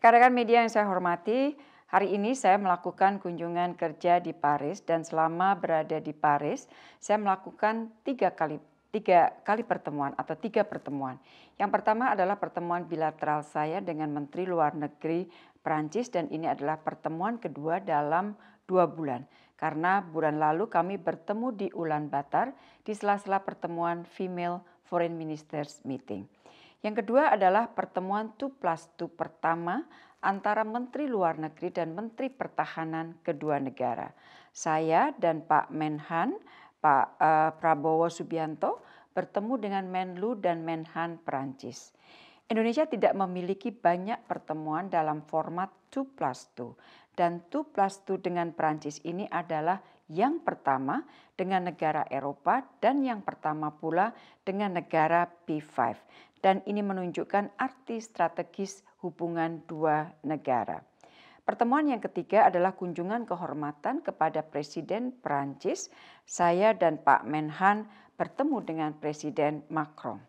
Rekan-rekan media yang saya hormati, hari ini saya melakukan kunjungan kerja di Paris dan selama berada di Paris, saya melakukan tiga kali tiga kali pertemuan atau tiga pertemuan. Yang pertama adalah pertemuan bilateral saya dengan Menteri Luar Negeri Prancis dan ini adalah pertemuan kedua dalam dua bulan. Karena bulan lalu kami bertemu di Ulan Batar di sela-sela pertemuan Female Foreign Ministers Meeting. Yang kedua adalah pertemuan 2 plus 2 pertama antara Menteri Luar Negeri dan Menteri Pertahanan kedua negara. Saya dan Pak Menhan, Pak uh, Prabowo Subianto bertemu dengan Menlu dan Menhan Perancis. Indonesia tidak memiliki banyak pertemuan dalam format 2 plus 2 dan 2 plus 2 dengan Perancis ini adalah yang pertama dengan negara Eropa dan yang pertama pula dengan negara P5. Dan ini menunjukkan arti strategis hubungan dua negara. Pertemuan yang ketiga adalah kunjungan kehormatan kepada Presiden Prancis. Saya dan Pak Menhan bertemu dengan Presiden Macron.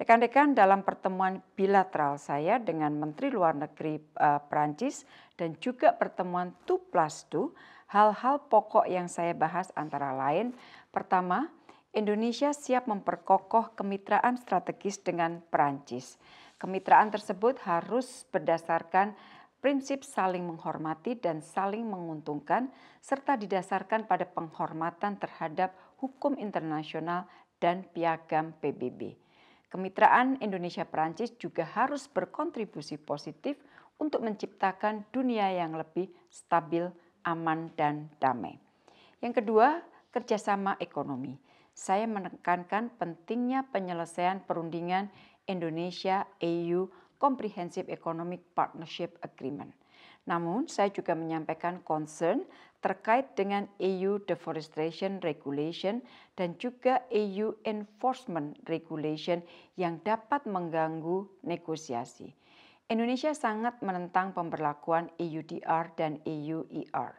Rekan-rekan dalam pertemuan bilateral saya dengan Menteri Luar Negeri uh, eh, Prancis dan juga pertemuan 2 plus 2 Hal-hal pokok yang saya bahas antara lain, pertama, Indonesia siap memperkokoh kemitraan strategis dengan Perancis. Kemitraan tersebut harus berdasarkan prinsip saling menghormati dan saling menguntungkan, serta didasarkan pada penghormatan terhadap hukum internasional dan piagam PBB. Kemitraan Indonesia-Perancis juga harus berkontribusi positif untuk menciptakan dunia yang lebih stabil aman, dan damai. Yang kedua, kerjasama ekonomi. Saya menekankan pentingnya penyelesaian perundingan Indonesia-EU Comprehensive Economic Partnership Agreement. Namun, saya juga menyampaikan concern terkait dengan EU Deforestation Regulation dan juga EU Enforcement Regulation yang dapat mengganggu negosiasi. Indonesia sangat menentang pemberlakuan EUDR dan EUER.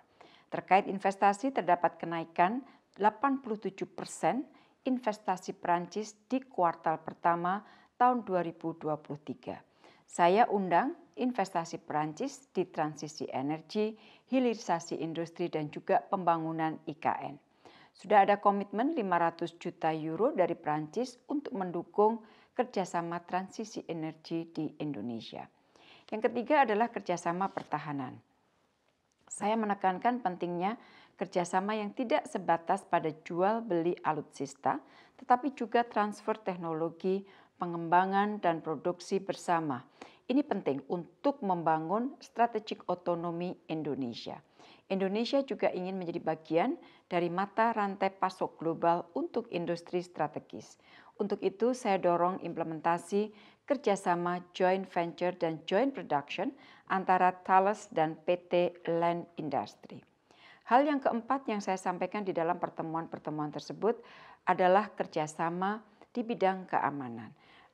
Terkait investasi terdapat kenaikan 87 persen investasi Perancis di kuartal pertama tahun 2023. Saya undang investasi Perancis di transisi energi, hilirisasi industri, dan juga pembangunan IKN. Sudah ada komitmen 500 juta euro dari Perancis untuk mendukung kerjasama transisi energi di Indonesia. Yang ketiga adalah kerjasama pertahanan. Saya menekankan pentingnya kerjasama yang tidak sebatas pada jual beli alutsista, tetapi juga transfer teknologi, pengembangan, dan produksi bersama. Ini penting untuk membangun strategik otonomi Indonesia. Indonesia juga ingin menjadi bagian dari mata rantai pasok global untuk industri strategis. Untuk itu, saya dorong implementasi kerjasama joint venture dan joint production antara Thales dan PT Land Industry. Hal yang keempat yang saya sampaikan di dalam pertemuan-pertemuan tersebut adalah kerjasama di bidang keamanan.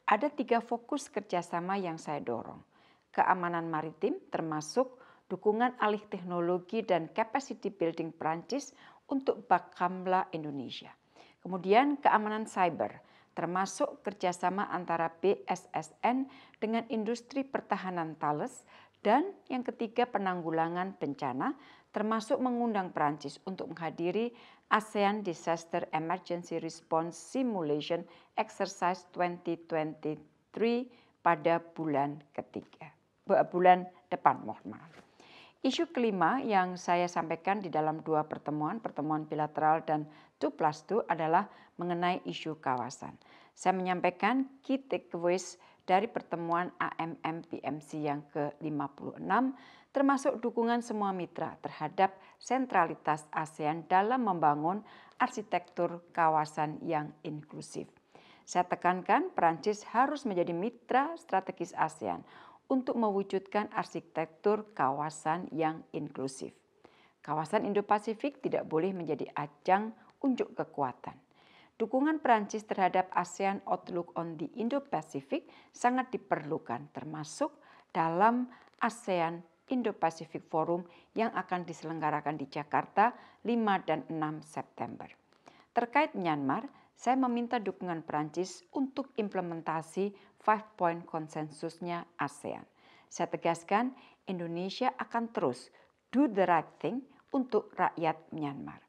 Ada tiga fokus kerjasama yang saya dorong. Keamanan maritim termasuk dukungan alih teknologi dan capacity building Perancis untuk Bakamla Indonesia. Kemudian keamanan cyber, termasuk kerjasama antara BSSN dengan industri pertahanan Thales, dan yang ketiga penanggulangan bencana, termasuk mengundang Perancis untuk menghadiri ASEAN Disaster Emergency Response Simulation Exercise 2023 pada bulan ketiga, bulan depan mohon maaf. Isu kelima yang saya sampaikan di dalam dua pertemuan, pertemuan bilateral dan 2 plus 2 adalah mengenai isu kawasan. Saya menyampaikan key takeaways dari pertemuan AMM PMC yang ke-56 termasuk dukungan semua mitra terhadap sentralitas ASEAN dalam membangun arsitektur kawasan yang inklusif. Saya tekankan Prancis harus menjadi mitra strategis ASEAN untuk mewujudkan arsitektur kawasan yang inklusif. Kawasan Indo-Pasifik tidak boleh menjadi ajang unjuk kekuatan. Dukungan Perancis terhadap ASEAN Outlook on the Indo-Pacific sangat diperlukan, termasuk dalam ASEAN Indo-Pacific Forum yang akan diselenggarakan di Jakarta 5 dan 6 September. Terkait Myanmar, saya meminta dukungan Perancis untuk implementasi Five Point Konsensusnya ASEAN. Saya tegaskan, Indonesia akan terus do the right thing untuk rakyat Myanmar.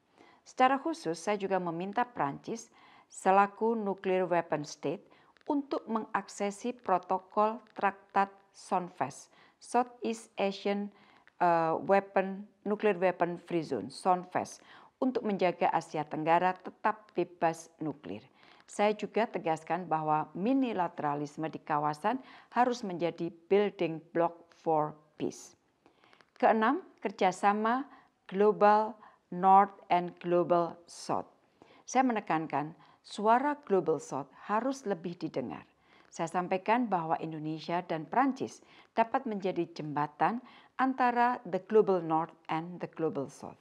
Secara khusus, saya juga meminta Prancis selaku nuclear weapon state untuk mengaksesi protokol Traktat SONFES, Southeast Asian uh, Weapon Nuclear Weapon Free Zone, SONFES, untuk menjaga Asia Tenggara tetap bebas nuklir. Saya juga tegaskan bahwa minilateralisme di kawasan harus menjadi building block for peace. Keenam, kerjasama global North and global South. Saya menekankan suara global South harus lebih didengar. Saya sampaikan bahwa Indonesia dan Prancis dapat menjadi jembatan antara the global North and the global South.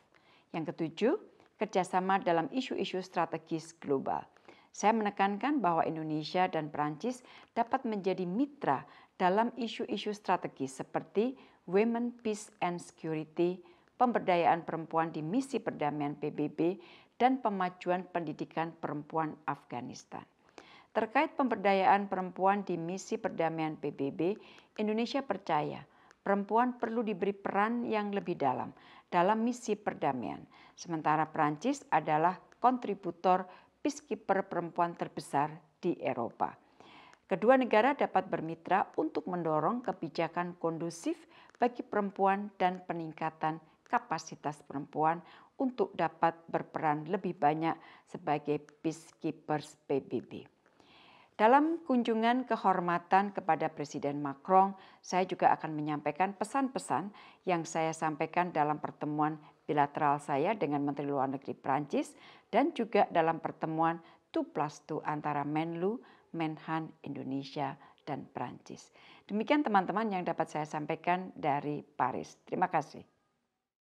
Yang ketujuh, kerjasama dalam isu-isu strategis global. Saya menekankan bahwa Indonesia dan Perancis dapat menjadi mitra dalam isu-isu strategis seperti Women, Peace, and Security, pemberdayaan perempuan di misi perdamaian PBB, dan pemajuan pendidikan perempuan Afghanistan. Terkait pemberdayaan perempuan di misi perdamaian PBB, Indonesia percaya perempuan perlu diberi peran yang lebih dalam dalam misi perdamaian, sementara Prancis adalah kontributor peacekeeper perempuan terbesar di Eropa. Kedua negara dapat bermitra untuk mendorong kebijakan kondusif bagi perempuan dan peningkatan kapasitas perempuan untuk dapat berperan lebih banyak sebagai peacekeepers PBB. Dalam kunjungan kehormatan kepada Presiden Macron, saya juga akan menyampaikan pesan-pesan yang saya sampaikan dalam pertemuan bilateral saya dengan Menteri Luar Negeri Prancis dan juga dalam pertemuan 2 plus 2 antara Menlu, Menhan Indonesia dan Prancis. Demikian teman-teman yang dapat saya sampaikan dari Paris. Terima kasih.